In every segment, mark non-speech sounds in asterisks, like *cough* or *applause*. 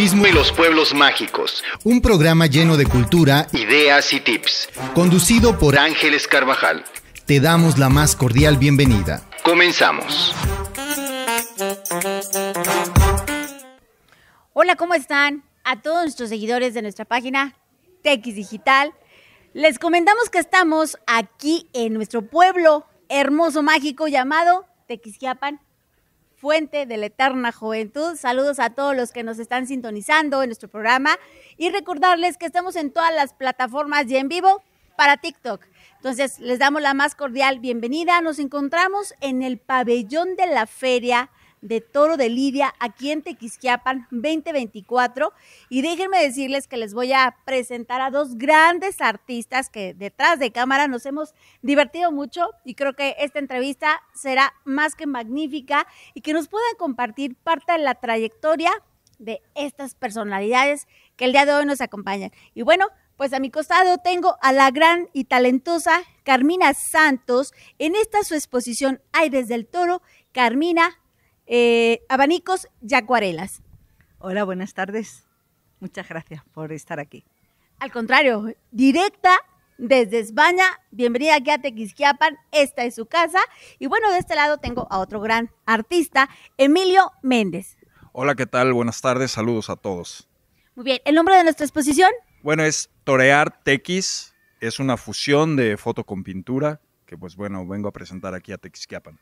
y los pueblos mágicos. Un programa lleno de cultura, ideas y tips. Conducido por Ángeles Carvajal. Te damos la más cordial bienvenida. Comenzamos. Hola, ¿cómo están? A todos nuestros seguidores de nuestra página TX Digital. Les comentamos que estamos aquí en nuestro pueblo hermoso, mágico llamado Tequisquiapan, fuente de la eterna juventud. Saludos a todos los que nos están sintonizando en nuestro programa y recordarles que estamos en todas las plataformas y en vivo para TikTok. Entonces, les damos la más cordial bienvenida. Nos encontramos en el pabellón de la feria de Toro de Lidia aquí en Tequisquiapan 2024. Y déjenme decirles que les voy a presentar a dos grandes artistas que detrás de cámara nos hemos divertido mucho y creo que esta entrevista será más que magnífica y que nos puedan compartir parte de la trayectoria de estas personalidades que el día de hoy nos acompañan. Y bueno, pues a mi costado tengo a la gran y talentosa Carmina Santos en esta su exposición Aires del Toro. Carmina, eh, abanicos y Acuarelas. Hola, buenas tardes. Muchas gracias por estar aquí. Al contrario, directa desde España. Bienvenida aquí a Tequisquiapan. Esta es su casa. Y bueno, de este lado tengo a otro gran artista, Emilio Méndez. Hola, ¿qué tal? Buenas tardes. Saludos a todos. Muy bien. ¿El nombre de nuestra exposición? Bueno, es Torear Tequis. Es una fusión de foto con pintura que pues bueno, vengo a presentar aquí a Tequisquiapan.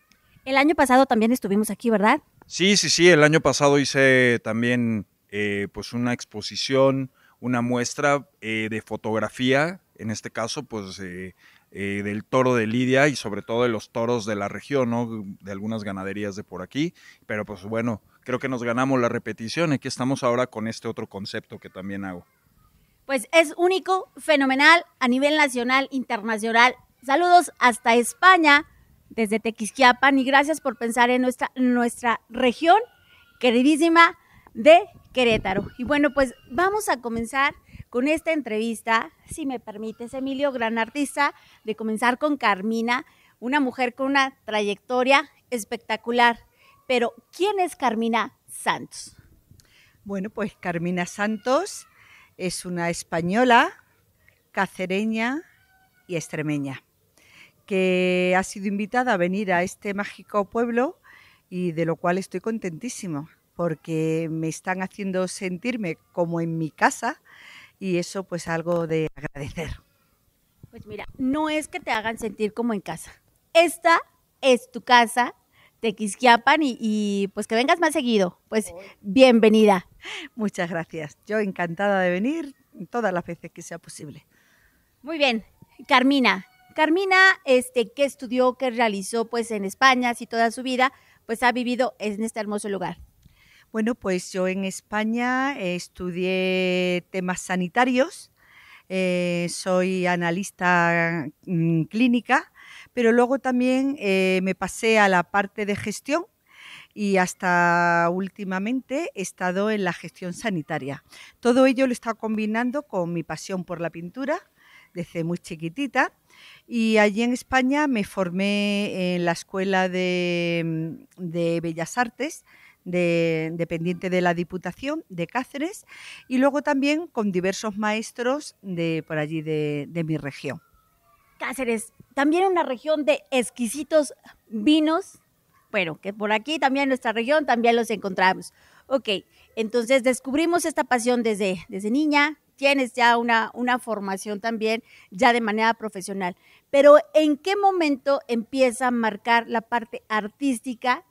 El año pasado también estuvimos aquí, ¿verdad? Sí, sí, sí. El año pasado hice también eh, pues una exposición, una muestra eh, de fotografía, en este caso, pues eh, del toro de Lidia y sobre todo de los toros de la región, ¿no? De algunas ganaderías de por aquí. Pero pues bueno, creo que nos ganamos la repetición. Aquí estamos ahora con este otro concepto que también hago. Pues es único, fenomenal a nivel nacional, internacional. Saludos hasta España desde Tequisquiapan y gracias por pensar en nuestra, nuestra región queridísima de Querétaro. Y bueno, pues vamos a comenzar con esta entrevista, si me permites, Emilio, gran artista, de comenzar con Carmina, una mujer con una trayectoria espectacular. Pero, ¿quién es Carmina Santos? Bueno, pues Carmina Santos es una española, cacereña y extremeña que ha sido invitada a venir a este mágico pueblo y de lo cual estoy contentísimo porque me están haciendo sentirme como en mi casa y eso pues algo de agradecer. Pues mira, no es que te hagan sentir como en casa. Esta es tu casa de Quisquiapan y, y pues que vengas más seguido. Pues bienvenida. Muchas gracias. Yo encantada de venir todas las veces que sea posible. Muy bien, Carmina, Carmina, este, ¿qué estudió, qué realizó pues en España, si toda su vida pues ha vivido en este hermoso lugar? Bueno, pues yo en España eh, estudié temas sanitarios, eh, soy analista mm, clínica, pero luego también eh, me pasé a la parte de gestión y hasta últimamente he estado en la gestión sanitaria. Todo ello lo he estado combinando con mi pasión por la pintura desde muy chiquitita y allí en España me formé en la Escuela de, mm, Bellas Artes, dependiente de la Diputación de Cáceres, y luego también con diversos maestros de por allí de, mi región. Cáceres, también una región de exquisitos vinos, bueno, que por aquí también en nuestra región también los encontramos. Ok, entonces descubrimos esta pasión desde, desde niña, tienes ya una, formación también, ya de manera profesional. Pero ¿en qué momento empieza a marcar la parte artística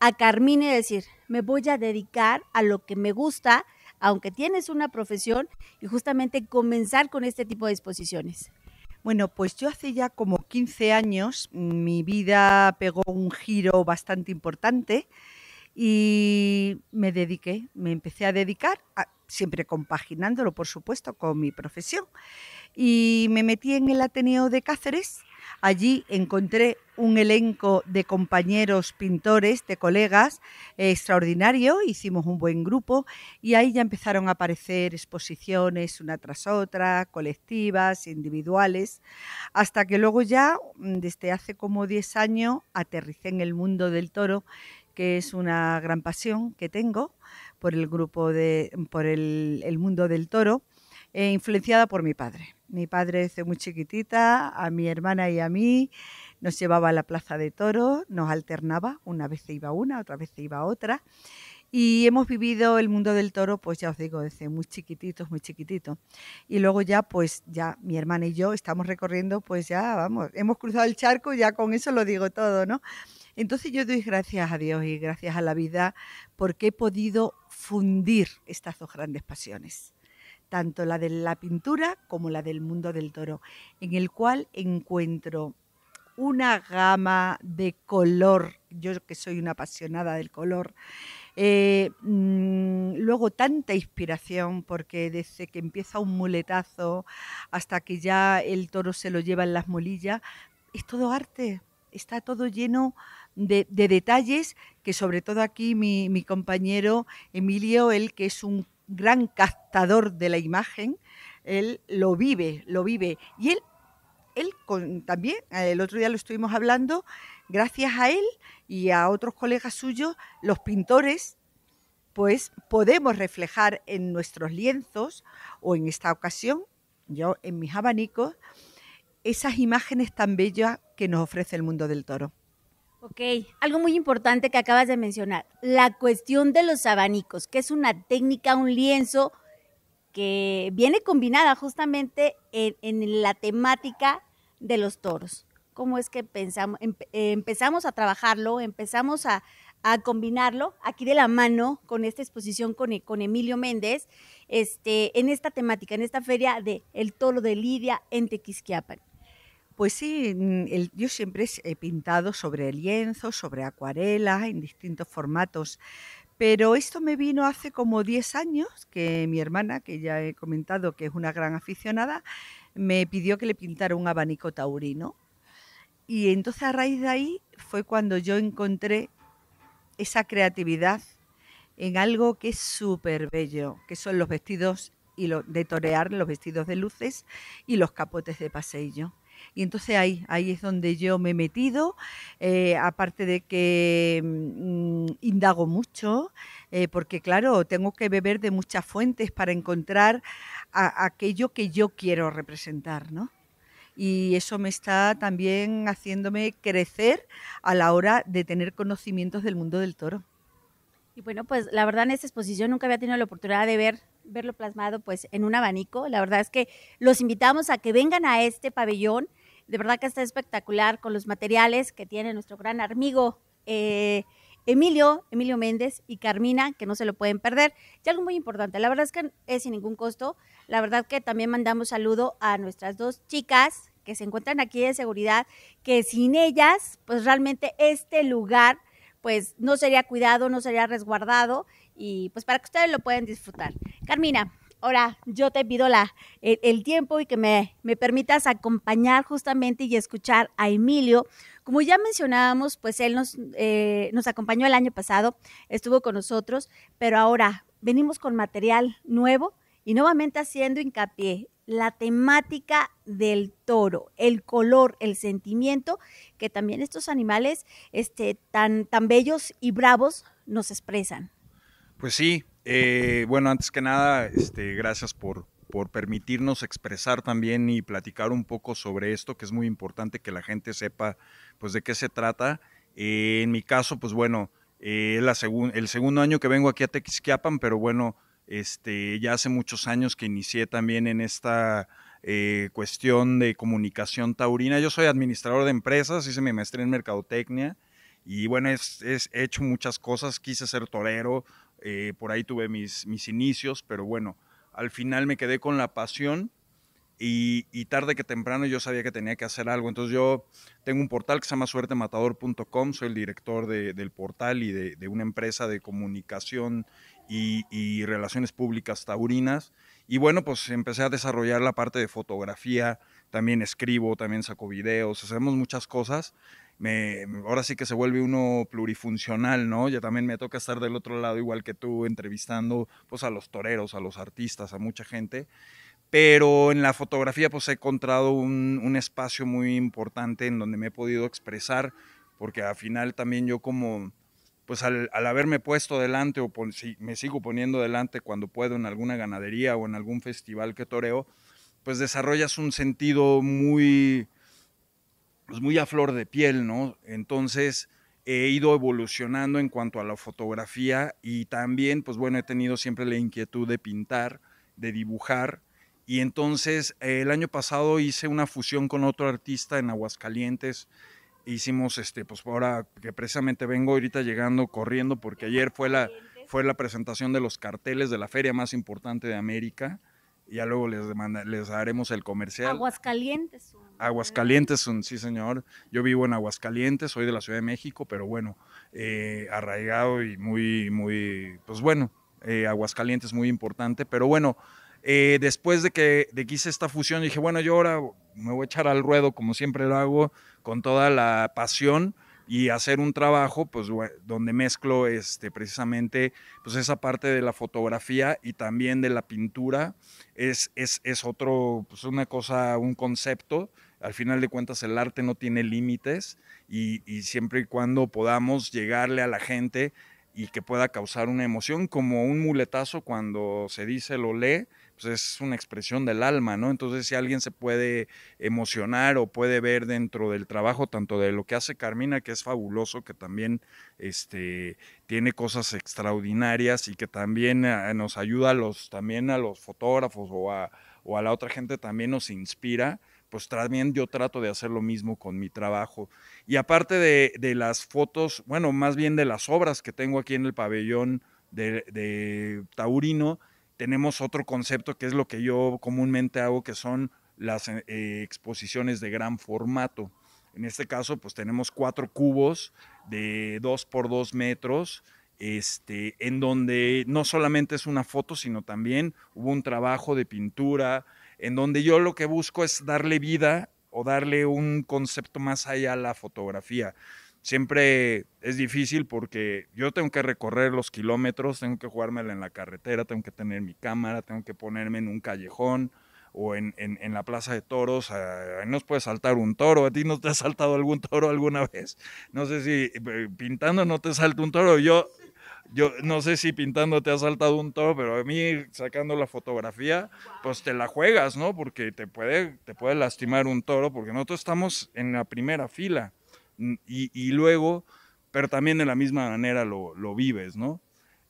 a Carmine y decir, me voy a dedicar a lo que me gusta, aunque tienes una profesión, y justamente comenzar con este tipo de exposiciones? Bueno, pues yo hace ya como 15 años mi vida pegó un giro bastante importante y me dediqué, me empecé a dedicar a, siempre compaginándolo, por supuesto, con mi profesión. Y me metí en el Ateneo de Cáceres. Allí encontré un elenco de compañeros pintores, de colegas, eh, extraordinario, hicimos un buen grupo y ahí ya empezaron a aparecer exposiciones una tras otra, colectivas, individuales, hasta que luego ya, mm, desde hace como 10 años, aterricé en el mundo del toro, que es una gran pasión que tengo por el grupo de, por el, mundo del toro, eh, influenciada por mi padre. Mi padre desde muy chiquitita, a mi hermana y a mí, nos llevaba a la plaza de toros, nos alternaba, una vez se iba una, otra vez se iba otra. Y hemos vivido el mundo del toro, pues ya os digo, desde muy chiquititos, muy chiquititos. Y luego ya, pues ya mi hermana y yo estamos recorriendo, pues ya, vamos, hemos cruzado el charco, ya con eso lo digo todo, ¿no? Entonces yo doy gracias a Dios y gracias a la vida porque he podido fundir estas dos grandes pasiones, tanto la de la pintura como la del mundo del toro, en el cual encuentro una gama de color, yo que soy una apasionada del color, eh, mm, luego tanta inspiración, porque desde que empieza un muletazo hasta que ya el toro se lo lleva en las molillas, es todo arte, está todo lleno de, detalles que sobre todo aquí mi, compañero Emilio, él que es un gran captador de la imagen, él lo vive, lo vive. Y él, él también, eh, el otro día lo estuvimos hablando, gracias a él y a otros colegas suyos, los pintores pues podemos reflejar en nuestros lienzos o en esta ocasión, yo en mis abanicos, esas imágenes tan bellas que nos ofrece el mundo del toro. Ok, algo muy importante que acabas de mencionar, la cuestión de los abanicos, que es una técnica, un lienzo que viene combinada justamente en, la temática de los toros. ¿Cómo es que pensamos, empezamos a trabajarlo, empezamos a, combinarlo aquí de la mano con esta exposición e-, con, Emilio Méndez, este, en esta temática, en esta feria de El Toro de Lidia en Tequisquiapan? Pues sí, mm, yo siempre he pintado sobre lienzo, sobre acuarelas, en distintos formatos, pero esto me vino hace como 10 años que mi hermana, que ya he comentado que es una gran aficionada, me pidió que le pintara un abanico taurino. Y entonces a raíz de ahí fue cuando yo encontré esa creatividad en algo que es súper bello, que son los vestidos y de torear, los vestidos de luces y los capotes de paseillo. Y entonces ahí, ahí es donde yo me he metido, eh, aparte de que mm, indago mucho, eh, porque claro, tengo que beber de muchas fuentes para encontrar aquello que yo quiero representar, y eso me está también haciéndome crecer a la hora de tener conocimientos del mundo del toro. Y bueno, pues la verdad en esta exposición nunca había tenido la oportunidad de ver verlo plasmado pues en un abanico. La verdad es que los invitamos a que vengan a este pabellón. De verdad que está espectacular con los materiales que tiene nuestro gran amigo eh, Emilio, Emilio Méndez y Carmina, que no se lo pueden perder. Y algo muy importante, la verdad es que es sin ningún costo. La verdad que también mandamos saludo a nuestras dos chicas que se encuentran aquí de seguridad, que sin ellas, pues realmente este lugar pues no sería cuidado, no sería resguardado y pues para que ustedes lo puedan disfrutar. Carmina, ahora yo te pido la, el, tiempo y que me, permitas acompañar justamente y escuchar a Emilio. Como ya mencionábamos, pues él nos, eh, nos acompañó el año pasado, estuvo con nosotros, pero ahora venimos con material nuevo y nuevamente haciendo hincapié la temática del toro, el color, el sentimiento que también estos animales este, tan, tan bellos y bravos nos expresan. Pues sí, eh, bueno, antes que nada, este, gracias por, por permitirnos expresar también y platicar un poco sobre esto, que es muy importante que la gente sepa pues de qué se trata. Eh, en mi caso, pues bueno, eh, la el segundo año que vengo aquí a Tequisquiapan, pero bueno, este, ya hace muchos años que inicié también en esta eh, cuestión de comunicación taurina. Yo soy administrador de empresas, hice mi maestría en mercadotecnia y bueno, he hecho muchas cosas, quise ser torero, eh, por ahí tuve mis, mis inicios, pero bueno, al final me quedé con la pasión y, tarde que temprano yo sabía que tenía que hacer algo. Entonces yo tengo un portal que se llama suertematador.com, soy el director del portal y de, una empresa de comunicación y, relaciones públicas taurinas. Y bueno, pues empecé a desarrollar la parte de fotografía, también escribo, también saco videos, hacemos muchas cosas. Me, ahora sí que se vuelve uno plurifuncional, ¿no? Ya también me toca estar del otro lado igual que tú, entrevistando pues a los toreros, a los artistas, a mucha gente pero en la fotografía pues he encontrado un, un, espacio muy importante en donde me he podido expresar, porque al final también yo como, pues al, al haberme puesto delante o si me sigo poniendo delante cuando puedo en alguna ganadería o en algún festival que toreo, pues desarrollas un sentido muy, pues, muy a flor de piel, ¿no? Entonces he ido evolucionando en cuanto a la fotografía y también, pues bueno, he tenido siempre la inquietud de pintar, de dibujar, y entonces eh, el año pasado hice una fusión con otro artista en Aguascalientes. Hicimos, este, pues ahora que precisamente vengo ahorita llegando corriendo porque ayer fue la, fue la presentación de los carteles de la feria más importante de América. Ya luego les, daremos les haremos el comercial. Aguascalientes. Aguascalientes, sí señor. Yo vivo en Aguascalientes, soy de la Ciudad de México, pero bueno, eh, arraigado y muy, muy, pues bueno, Aguascalientes eh, Aguascalientes muy importante. Pero bueno, eh, después de que, de hice esta fusión, dije, bueno, yo ahora me voy a echar al ruedo, como siempre lo hago, con toda la pasión y hacer un trabajo pues donde mezclo este precisamente pues esa parte de la fotografía y también de la pintura es, es, es otro pues una cosa un concepto al final de cuentas el arte no tiene límites y, y, siempre y cuando podamos llegarle a la gente y que pueda causar una emoción como un muletazo cuando se dice lo lee pues es una expresión del alma, ¿no? Entonces, si alguien se puede emocionar o puede ver dentro del trabajo, tanto de lo que hace Carmina, que es fabuloso, que también este, tiene cosas extraordinarias y que también eh, nos ayuda a los, también a los fotógrafos o a, la otra gente, también nos inspira, pues también yo trato de hacer lo mismo con mi trabajo. Y aparte de, de las fotos, bueno, más bien de las obras que tengo aquí en el pabellón de, de Taurino, tenemos otro concepto que es lo que yo comúnmente hago, que son las eh, eh, exposiciones de gran formato. En este caso, pues tenemos cuatro cubos de 2 por 2 metros, este, en donde no solamente es una foto, sino también hubo un trabajo de pintura, en donde yo lo que busco es darle vida o darle un concepto más allá a la fotografía siempre es difícil porque yo tengo que recorrer los kilómetros, tengo que jugármela en la carretera, tengo que tener mi cámara, tengo que ponerme en un callejón o en, la plaza de toros, ahí nos puede saltar un toro, a ti no te ha saltado algún toro alguna vez, no sé si eh, pintando no te salta un toro, yo, yo no sé si pintando te ha saltado un toro, pero a mí sacando la fotografía, pues te la juegas, ¿no? Porque te puede, te puede lastimar un toro, porque nosotros estamos en la primera fila, y, luego, pero también de la misma manera lo, vives, ¿no?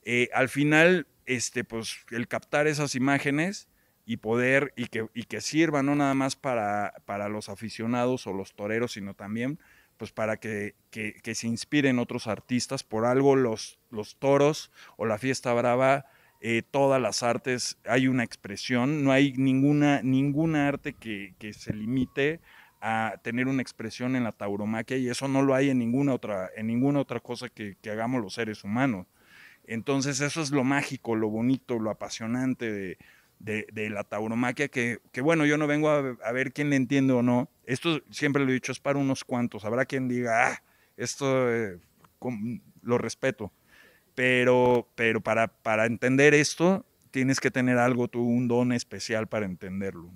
Eh, al final, este, pues el captar esas imágenes y poder y que, y sirvan no nada más para, para, los aficionados o los toreros, sino también pues para que, que, se inspiren otros artistas. Por algo los, los toros o la fiesta brava, eh, todas las artes, hay una expresión, no hay ninguna, ninguna arte que, que se limite a tener una expresión en la tauromaquia y eso no lo hay en ninguna otra, en ninguna otra cosa que, hagamos los seres humanos. Entonces eso es lo mágico, lo bonito, lo apasionante de, la tauromaquia, que, bueno, yo no vengo a, ver quién le entiende o no. Esto siempre lo he dicho, es para unos cuantos. Habrá quien diga, ah, esto eh, lo respeto. Pero, pero para, para entender esto, tienes que tener algo, tú, un don especial para entenderlo.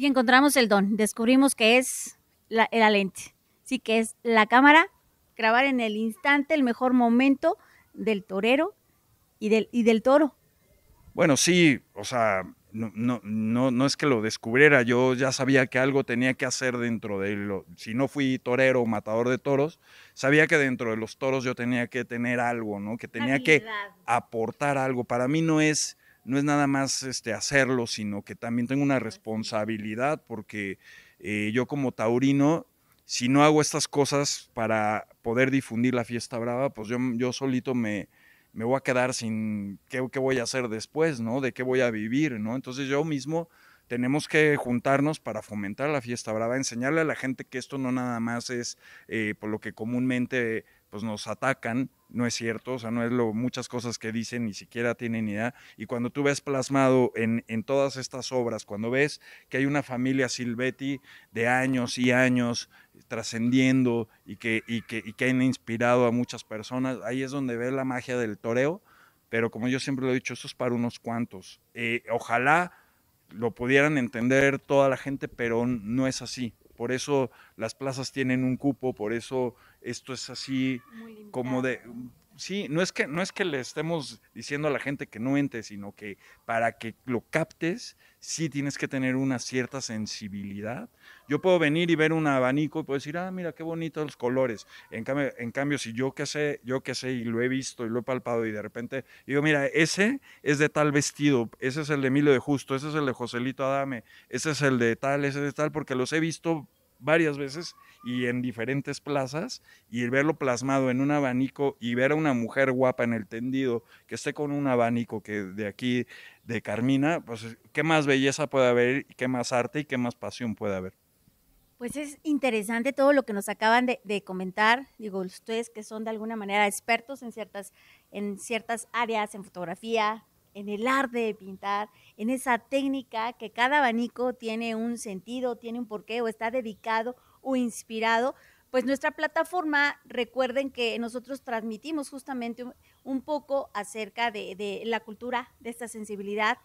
Y encontramos el don. Descubrimos que es la, lente. Sí, que es la cámara, grabar en el instante el mejor momento del torero y del, y del toro. Bueno, sí, o sea, no, no, no, es que lo descubriera, yo ya sabía que algo tenía que hacer dentro de lo, si no fui torero o matador de toros, sabía que dentro de los toros yo tenía que tener algo, ¿no? Que tenía que aportar algo. Para mí no es no es nada más este, hacerlo, sino que también tengo una responsabilidad, porque eh, yo como taurino, si no hago estas cosas para poder difundir la fiesta brava, pues yo, mm, yo solito me, me voy a quedar sin qué, voy a hacer después, ¿no? De qué voy a vivir, ¿no? Entonces yo mismo tenemos que juntarnos para fomentar la fiesta brava, enseñarle a la gente que esto no nada más es eh, por lo que comúnmente pues nos atacan, no es cierto, o sea, no es lo, muchas cosas que dicen, ni siquiera tienen idea. Y cuando tú ves plasmado en, todas estas obras, cuando ves que hay una familia Silvetti de años y años trascendiendo y que, y que, que han inspirado a muchas personas, ahí es donde ves la magia del toreo, pero como yo siempre lo he dicho, eso es para unos cuantos. Eh, ojalá lo pudieran entender toda la gente, pero no es así. Por eso las plazas tienen un cupo, por eso esto es así como de... Sí, no es, que, no es que le estemos diciendo a la gente que no ente, sino que para que lo captes, sí tienes que tener una cierta sensibilidad. Yo puedo venir y ver un abanico y puedo decir, ah, mira qué bonitos los colores. En cambio, en cambio, si yo qué sé, yo qué sé y lo he visto y lo he palpado y de repente digo, mira, ese es de tal vestido, ese es el de Emilio de Justo, ese es el de Joselito Adame, ese es el de tal, ese es de tal, porque los he visto varias veces y en diferentes plazas y verlo plasmado en un abanico y ver a una mujer guapa en el tendido que esté con un abanico que de aquí de Carmina, pues eh, qué más belleza puede haber, qué más arte y qué más pasión puede haber. Pues es interesante todo lo que nos acaban de, comentar, digo, ustedes que son de alguna manera expertos en ciertas, en ciertas áreas, en fotografía, en el arte de pintar, en esa técnica que cada abanico tiene un sentido, tiene un porqué o está dedicado o inspirado. Pues nuestra plataforma, recuerden que nosotros transmitimos justamente un poco acerca de, la cultura, de esta sensibilidad,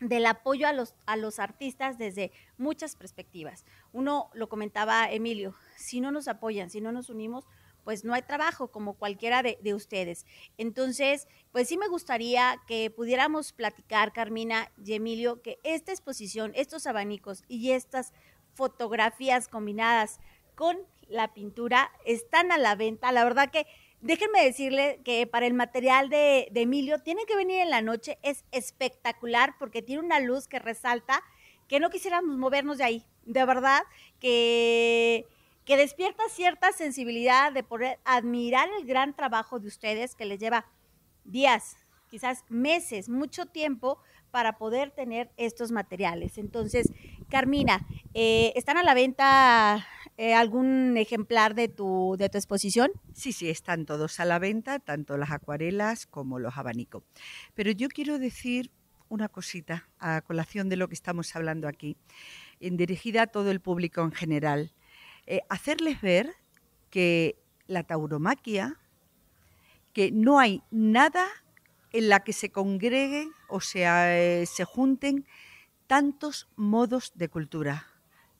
del apoyo a los, a los artistas desde muchas perspectivas. Uno, lo comentaba Emilio, si no nos apoyan, si no nos unimos, pues no hay trabajo como cualquiera de, ustedes. Entonces, pues sí me gustaría que pudiéramos platicar, Carmina y Emilio, que esta exposición, estos abanicos y estas fotografías combinadas con la pintura están a la venta. La verdad que déjenme decirle que para el material de, de, Emilio tiene que venir en la noche. Es espectacular porque tiene una luz que resalta que no quisiéramos movernos de ahí. De verdad que que despierta cierta sensibilidad de poder admirar el gran trabajo de ustedes que les lleva días, quizás meses, mucho tiempo para poder tener estos materiales. Entonces, Carmina, eh, ¿están a la venta eh, algún ejemplar de tu, de tu exposición? Sí, sí, están todos a la venta, tanto las acuarelas como los abanicos. Pero yo quiero decir una cosita a colación de lo que estamos hablando aquí, dirigida a todo el público en general. Eh, hacerles ver que la tauromaquia, que no hay nada en la que se congreguen o sea, eh, se junten tantos modos de cultura.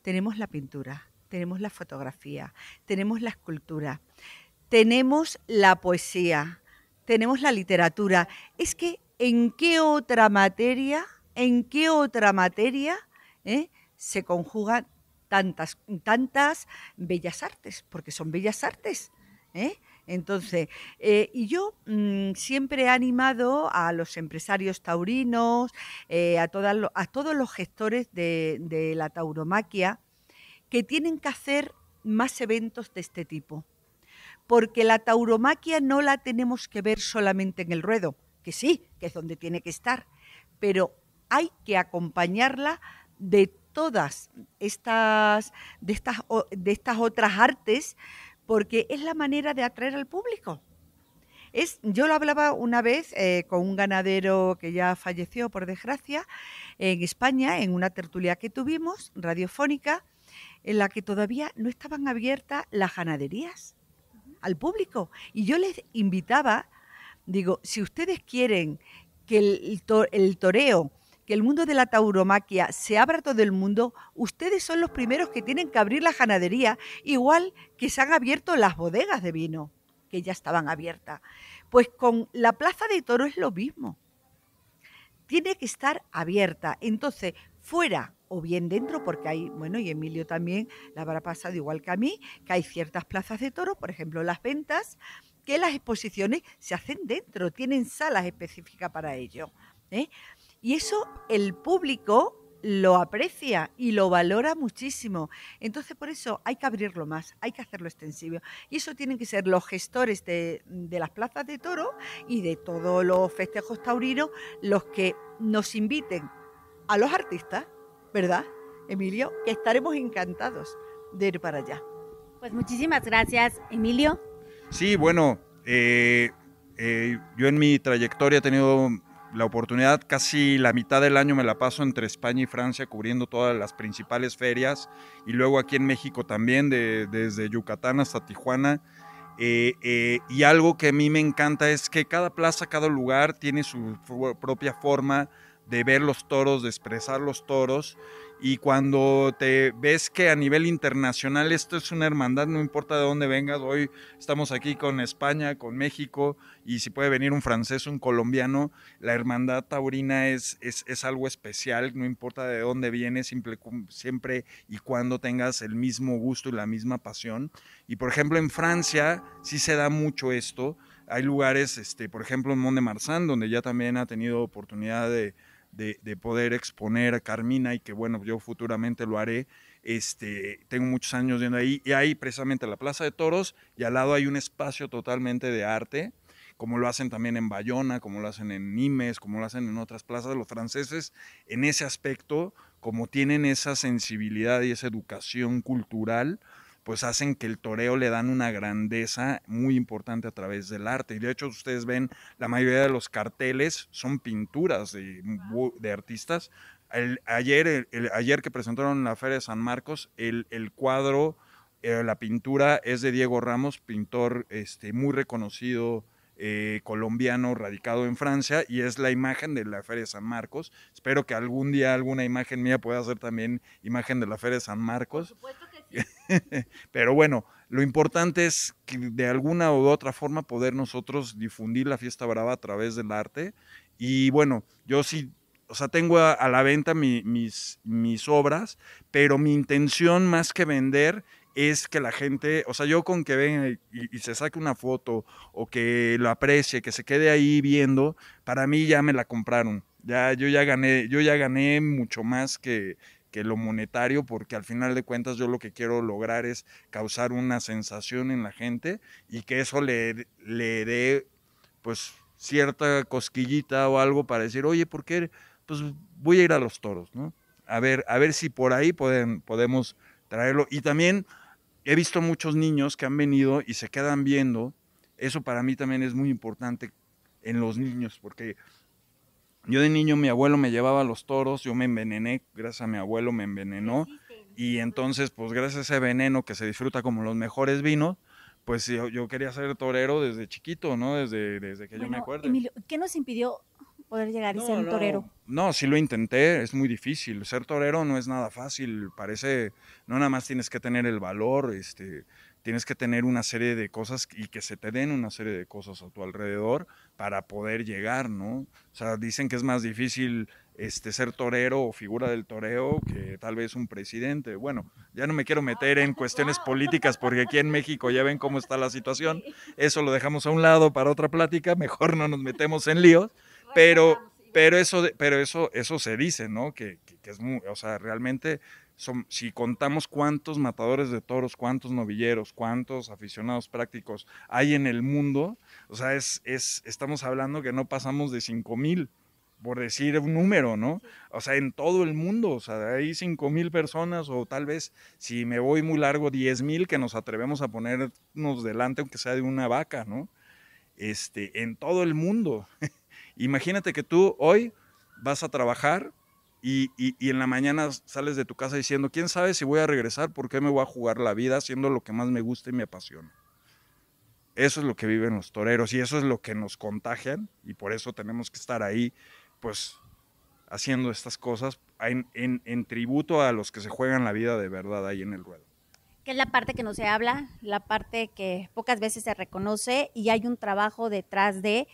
Tenemos la pintura, tenemos la fotografía, tenemos la escultura, tenemos la poesía, tenemos la literatura. Es que en qué otra materia, en qué otra materia eh, se conjugan tantas, tantas bellas artes, porque son bellas artes. ¿eh? Entonces, eh, y yo mm, siempre he animado a los empresarios taurinos, eh, a, a todos los gestores de, de, la tauromaquia, que tienen que hacer más eventos de este tipo. Porque la tauromaquia no la tenemos que ver solamente en el ruedo, que sí, que es donde tiene que estar, pero hay que acompañarla de todas estas, de estas, de estas otras artes porque es la manera de atraer al público. Es, yo lo hablaba una vez eh, con un ganadero que ya falleció, por desgracia, en España, en una tertulia que tuvimos, radiofónica, en la que todavía no estaban abiertas las ganaderías al público. Y yo les invitaba, digo, si ustedes quieren que el, el toreo que el mundo de la tauromaquia se abra a todo el mundo, ustedes son los primeros que tienen que abrir la ganadería, igual que se han abierto las bodegas de vino, que ya estaban abiertas. Pues con la plaza de toro es lo mismo. Tiene que estar abierta. Entonces, fuera o bien dentro, porque hay, bueno, y Emilio también la habrá pasado igual que a mí, que hay ciertas plazas de toro, por ejemplo, las ventas, que las exposiciones se hacen dentro, tienen salas específicas para ello. ¿eh? Y eso el público lo aprecia y lo valora muchísimo. Entonces, por eso hay que abrirlo más, hay que hacerlo extensivo. Y eso tienen que ser los gestores de, las plazas de toro y de todos los festejos taurinos los que nos inviten a los artistas, ¿verdad, Emilio? Que estaremos encantados de ir para allá. Pues muchísimas gracias, Emilio. Sí, bueno, eh, eh, yo en mi trayectoria he tenido la oportunidad casi la mitad del año me la paso entre España y Francia cubriendo todas las principales ferias y luego aquí en México también, desde Yucatán hasta Tijuana. Eh, eh, y algo que a mí me encanta es que cada plaza, cada lugar tiene su propia forma de ver los toros, de expresar los toros. Y cuando te ves que a nivel internacional esto es una hermandad, no importa de dónde vengas, hoy estamos aquí con España, con México, y si puede venir un francés, un colombiano, la hermandad taurina es, es, algo especial, no importa de dónde vienes, siempre, y cuando tengas el mismo gusto y la misma pasión. Y por ejemplo en Francia sí se da mucho esto, hay lugares, este, por ejemplo en Mont de Marsan, donde ya también ha tenido oportunidad de de, poder exponer a Carmina y que bueno, yo futuramente lo haré. Este, tengo muchos años viendo ahí y ahí precisamente la Plaza de Toros y al lado hay un espacio totalmente de arte, como lo hacen también en Bayona, como lo hacen en Nimes, como lo hacen en otras plazas. Los franceses en ese aspecto, como tienen esa sensibilidad y esa educación cultural, pues hacen que el toreo le dan una grandeza muy importante a través del arte. Y de hecho ustedes ven, la mayoría de los carteles son pinturas de, artistas. ayer, ayer que presentaron la Feria de San Marcos, el, cuadro, eh, la pintura es de Diego Ramos, pintor este, muy reconocido. Eh, colombiano radicado en Francia y es la imagen de la Feria de San Marcos. Espero que algún día alguna imagen mía pueda ser también imagen de la Feria de San Marcos. *laughs* Pero bueno, lo importante es que de alguna u otra forma poder nosotros difundir la fiesta brava a través del arte. Y bueno, yo sí, o sea, tengo a, la venta mis, mis obras, pero mi intención más que vender es que la gente, o sea, yo con que ven y, se saque una foto o que lo aprecie, que se quede ahí viendo, para mí ya me la compraron. Ya, yo ya gané, yo ya gané mucho más que, que lo monetario, porque al final de cuentas yo lo que quiero lograr es causar una sensación en la gente y que eso le, le dé pues cierta cosquillita o algo para decir, oye, ¿por qué? Pues voy a ir a los toros, ¿no? A ver, a ver si por ahí podemos traerlo. Y también he visto muchos niños que han venido y se quedan viendo. Eso para mí también es muy importante en los niños, porque yo de niño mi abuelo me llevaba a los toros, yo me envenené, gracias a mi abuelo me envenenó. Y entonces, pues gracias a ese veneno que se disfruta como los mejores vinos, pues yo, yo quería ser torero desde chiquito, ¿no? Desde, desde que yo me acuerdo. ¿qué nos impidió poder llegar y ser un torero? No, sí lo intenté, es muy difícil. Ser torero no es nada fácil, parece, no nada más tienes que tener el valor, este, tienes que tener una serie de cosas y que se te den una serie de cosas a tu alrededor para poder llegar, ¿no? O sea, dicen que es más difícil este, ser torero o figura del toreo que tal vez un presidente. Bueno, ya no me quiero meter en cuestiones políticas porque aquí en México ya ven cómo está la situación. Eso lo dejamos a un lado para otra plática, mejor no nos metemos en líos, pero... Pero eso, pero eso, eso se dice, ¿no? Que, o sea, realmente son, si contamos cuántos matadores de toros, cuántos novilleros, cuántos aficionados prácticos hay en el mundo, o sea, es, estamos hablando que no pasamos de 5 mil, por decir un número, ¿no? O sea, en todo el mundo, o sea, hay cinco mil personas o tal vez, si me voy muy largo, 10.000 mil que nos atrevemos a ponernos delante, aunque sea de una vaca, ¿no? Este, en todo el mundo. *laughs* Imagínate que tú hoy vas a trabajar y, en la mañana sales de tu casa diciendo, ¿quién sabe si voy a regresar? porque me voy a jugar la vida haciendo lo que más me gusta y me apasiona? Eso es lo que viven los toreros y eso es lo que nos contagian y por eso tenemos que estar ahí, pues, haciendo estas cosas en, en tributo a los que se juegan la vida de verdad ahí en el ruedo. Que es la parte que no se habla, la parte que pocas veces se reconoce y hay un trabajo detrás de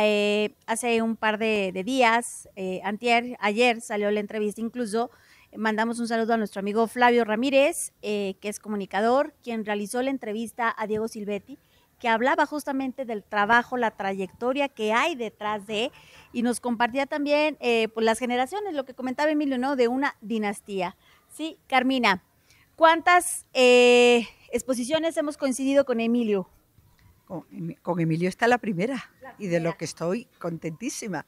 eh, hace un par de, días, eh, antier, ayer salió la entrevista, incluso mandamos un saludo a nuestro amigo Flavio Ramírez, eh, que es comunicador, quien realizó la entrevista a Diego Silvetti, que hablaba justamente del trabajo, la trayectoria que hay detrás de, y nos compartía también pues, las generaciones, lo que comentaba Emilio, ¿no? De una dinastía. Sí, Carmina, ¿cuántas exposiciones hemos coincidido con Emilio? Con, Emilio está la primera, y de lo que estoy contentísima.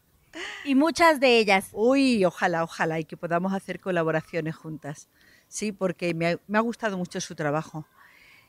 Y muchas de ellas. Uy, ojalá, ojalá, y que podamos hacer colaboraciones juntas. Sí, porque me ha, gustado mucho su trabajo.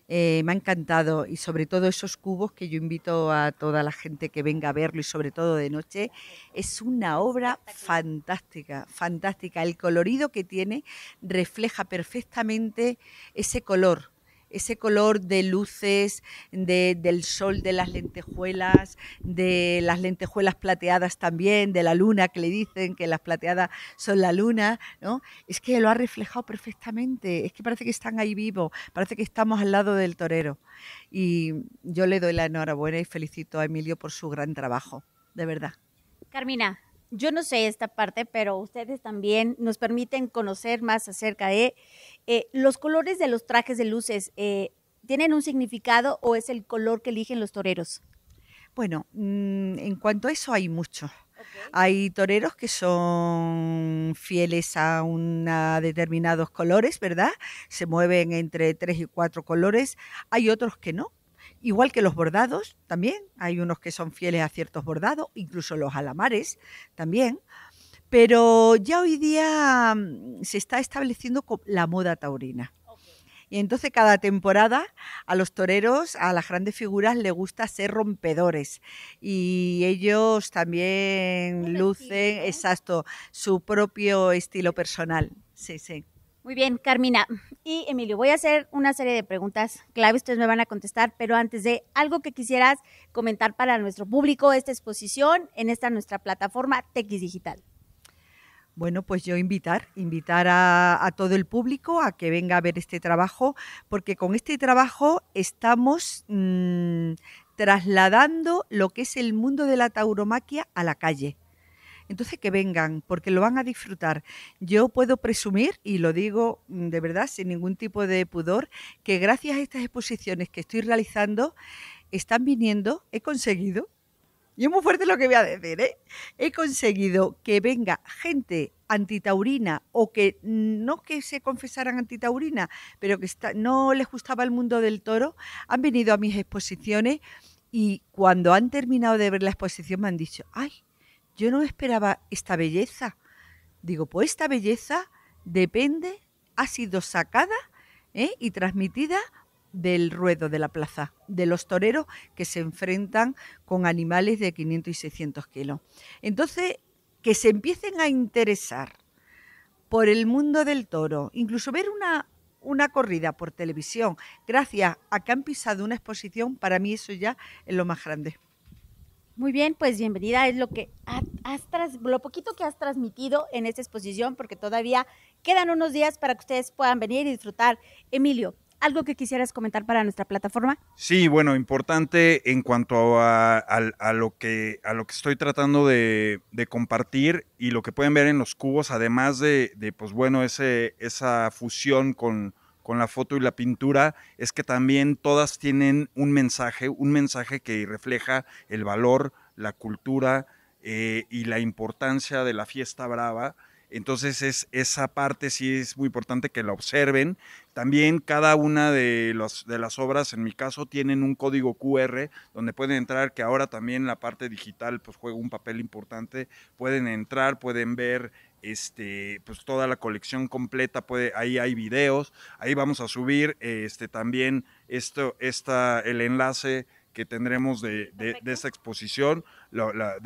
Eh, me ha encantado y sobre todo esos cubos que yo invito a toda la gente que venga a verlo y sobre todo de noche, es una obra fantástica, fantástica. El colorido que tiene refleja perfectamente ese color ese color de luces, del sol de las lentejuelas, de las lentejuelas plateadas también, de la luna, que le dicen que las plateadas son la luna, ¿no? Es que lo ha reflejado perfectamente, es que parece que están ahí vivos, parece que estamos al lado del torero. Y yo le doy la enhorabuena y felicito a Emilio por su gran trabajo, de verdad. Carmina, yo no sé esta parte, pero ustedes también nos permiten conocer más acerca de eh, los colores de los trajes de luces. Eh, ¿Tienen un significado o es el color que eligen los toreros? Bueno, mm, en cuanto a eso hay mucho. Hay toreros que son fieles a, a determinados colores, ¿verdad? Se mueven entre tres y cuatro colores. Hay otros que no, Igual que los bordados también, hay unos que son fieles a ciertos bordados, incluso los alamares también. Pero ya hoy día mm, se está estableciendo la moda taurina. Y entonces cada temporada a los toreros, a las grandes figuras, les gusta ser rompedores. Y ellos también lucen, exacto, su propio estilo personal. Sí, sí. Muy bien, Carmina y Emilio, voy a hacer una serie de preguntas clave, ustedes me van a contestar, pero antes de algo que quisieras comentar para nuestro público, esta exposición en esta nuestra plataforma TX Digital. Bueno, pues yo invitar, invitar a, todo el público a que venga a ver este trabajo, porque con este trabajo estamos mm, trasladando lo que es el mundo de la tauromaquia a la calle entonces que vengan, porque lo van a disfrutar. Yo puedo presumir, y lo digo mm, de verdad sin ningún tipo de pudor, que gracias a estas exposiciones que estoy realizando, están viniendo, he conseguido, y es muy fuerte lo que voy a decir, ¿eh? he conseguido que venga gente antitaurina o que no que se confesaran antitaurina, pero que no les gustaba el mundo del toro, han venido a mis exposiciones y cuando han terminado de ver la exposición me han dicho, ay, yo no esperaba esta belleza. Digo, pues esta belleza depende, ha sido sacada ¿eh? y transmitida del ruedo de la plaza, de los toreros que se enfrentan con animales de 500 y 600 kilos. Entonces, que se empiecen a interesar por el mundo del toro, incluso ver una, una corrida por televisión, gracias a que han pisado una exposición, para mí eso ya es lo más grande. Muy bien, pues bienvenida. Es lo que has lo poquito que has transmitido en esta exposición, porque todavía quedan unos días para que ustedes puedan venir y disfrutar. Emilio, ¿algo que quisieras comentar para nuestra plataforma? Sí, bueno, importante en cuanto a, lo, que, a lo que estoy tratando de, compartir y lo que pueden ver en los cubos, además de, pues bueno, ese, esa fusión con, con la foto y la pintura es que también todas tienen un mensaje, un mensaje que refleja el valor, la cultura eh, y la importancia de la fiesta brava. Entonces es, esa parte sí es muy importante que la observen. También cada una de, de las obras, en mi caso, tienen un código QR donde pueden entrar, que ahora también la parte digital pues, juega un papel importante. Pueden entrar, pueden ver este, pues toda la colección completa, puede, ahí hay videos, ahí vamos a subir este, también esto, esta, el enlace que tendremos de, esta exposición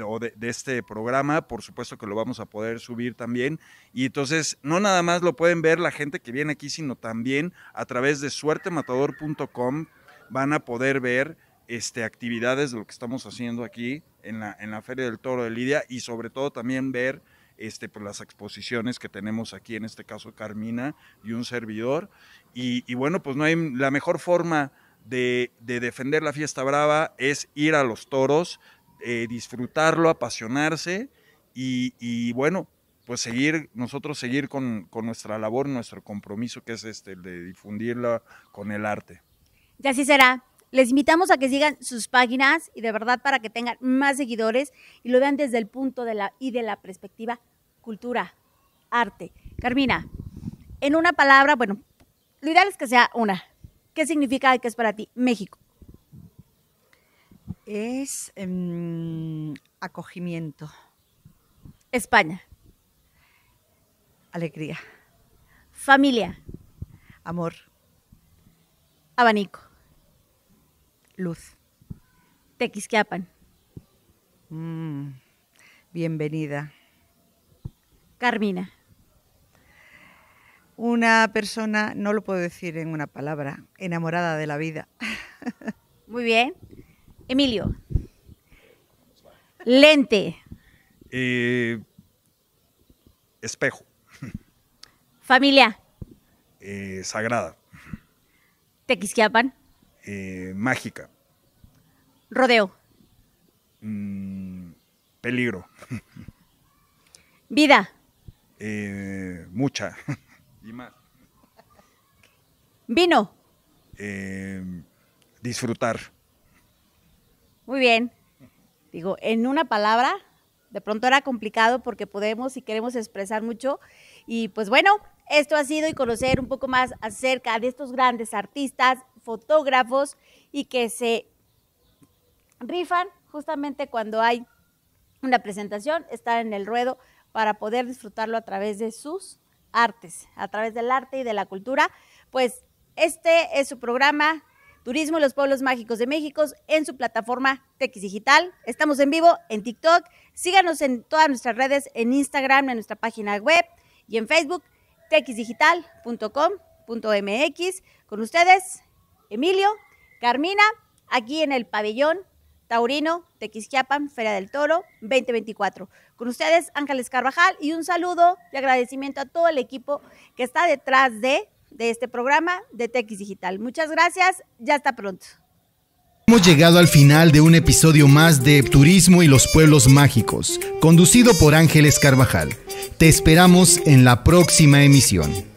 o de, este programa, por supuesto que lo vamos a poder subir también. Y entonces, no nada más lo pueden ver la gente que viene aquí, sino también a través de suertematador.com van a poder ver este, actividades de lo que estamos haciendo aquí en la, en la Feria del Toro de Lidia y sobre todo también ver este, pues, las exposiciones que tenemos aquí, en este caso Carmina y un servidor. Y, bueno, pues no hay la mejor forma de, defender la fiesta brava es ir a los toros, eh, disfrutarlo, apasionarse y, bueno, pues seguir, nosotros seguir con, con, nuestra labor, nuestro compromiso que es este, el de difundirla con el arte. Y así será les invitamos a que sigan sus páginas y de verdad para que tengan más seguidores y lo vean desde el punto de la, y de la perspectiva cultura, arte. Carmina, en una palabra, bueno, lo ideal es que sea una. ¿Qué significa y qué es para ti México? Es em, acogimiento. España. Alegría. Familia. Amor. Abanico. Luz. Tequisquiapan. Mm, bienvenida. Carmina. Una persona, no lo puedo decir en una palabra, enamorada de la vida. *laughs* Muy bien. Emilio. Lente. espejo. Familia. sagrada. Tequisquiapan. Eh, mágica. Rodeo. Mm, peligro. *laughs* Vida. Eh, mucha. *laughs* y más. Vino. Eh, disfrutar. Muy bien. Digo, en una palabra, de pronto era complicado porque podemos y queremos expresar mucho. Y pues bueno, esto ha sido y conocer un poco más acerca de estos grandes artistas fotógrafos y que se rifan justamente cuando hay una presentación, estar en el ruedo para poder disfrutarlo a través de sus artes, a través del arte y de la cultura. Pues este es su programa Turismo y los Pueblos Mágicos de México en su plataforma Tex Digital. Estamos en vivo en TikTok. Síganos en todas nuestras redes, en Instagram, en nuestra página web y en Facebook, texdigital.com.mx, Con ustedes, Emilio, Carmina, aquí en el pabellón Taurino, Tequisquiapan, Feria del Toro 2024. Con ustedes, Ángeles Carvajal, y un saludo y agradecimiento a todo el equipo que está detrás de, este programa de Tequis Digital. Muchas gracias, ya está pronto. Hemos llegado al final de un episodio más de Turismo y los Pueblos Mágicos, conducido por Ángeles Carvajal. Te esperamos en la próxima emisión.